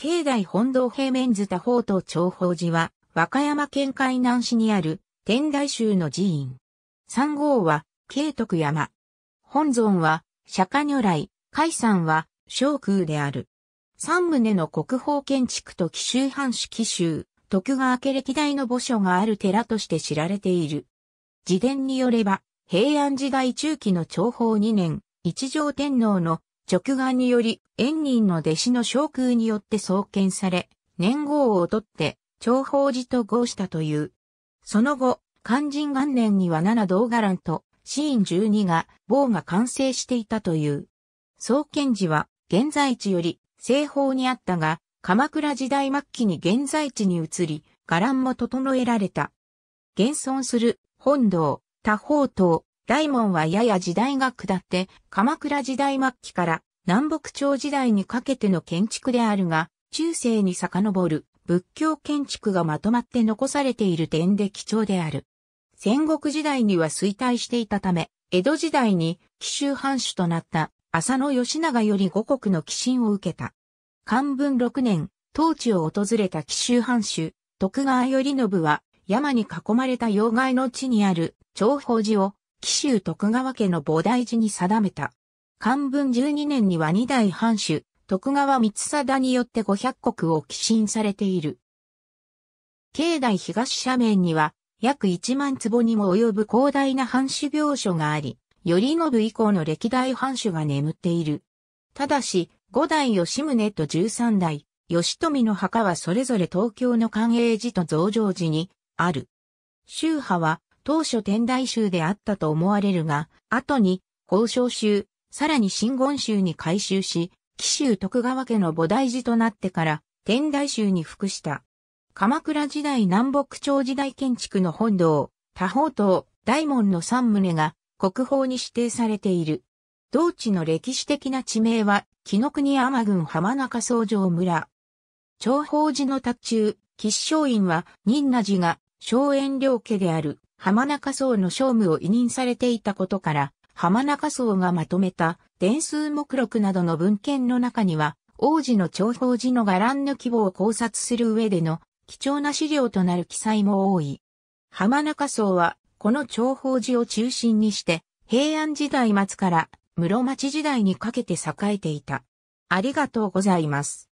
境内本堂平面図多方と長宝寺は、和歌山県海南市にある天台宗の寺院。三号は、慶徳山。本尊は、釈迦如来、海山は、小空である。三棟の国宝建築と紀州藩主紀州、徳川家歴代の墓所がある寺として知られている。自伝によれば、平安時代中期の長宝2年、一条天皇の直眼により、縁人の弟子の昇空によって創建され、年号を取って、長宝寺と合したという。その後、肝心元年には七道伽藍と、シーン12が、棒が完成していたという。創建時は、現在地より、西方にあったが、鎌倉時代末期に現在地に移り、伽藍も整えられた。現存する、本堂、多宝塔、大門はやや時代が下って、鎌倉時代末期から南北朝時代にかけての建築であるが、中世に遡る仏教建築がまとまって残されている点で貴重である。戦国時代には衰退していたため、江戸時代に紀州藩主となった浅野義長より五国の寄進を受けた。漢文6年、当地を訪れた紀州藩主、徳川頼信は、山に囲まれた妖怪の地にある長宝寺を紀州徳川家の菩提寺に定めた。漢文12年には二代藩主、徳川光貞によって五百国を寄進されている。境内東斜面には、約1万坪にも及ぶ広大な藩主病所があり、頼信以降の歴代藩主が眠っている。ただし、五代吉宗と十三代、吉富の墓はそれぞれ東京の寛永寺と増上寺にある。宗派は当初天台宗であったと思われるが、後に、高尚宗、さらに新言宗に改修し、紀州徳川家の菩提寺となってから、天台宗に服した。鎌倉時代南北朝時代建築の本堂、多宝塔、大門の三棟が国宝に指定されている。同地の歴史的な地名は、紀の国天郡浜中総城村。長宝寺の達中、吉祥院は、仁和寺が、荘園領家である。浜中荘の商務を委任されていたことから、浜中荘がまとめた、伝数目録などの文献の中には、王子の長宝寺の伽藍の規模を考察する上での貴重な資料となる記載も多い。浜中荘は、この長宝寺を中心にして、平安時代末から室町時代にかけて栄えていた。ありがとうございます。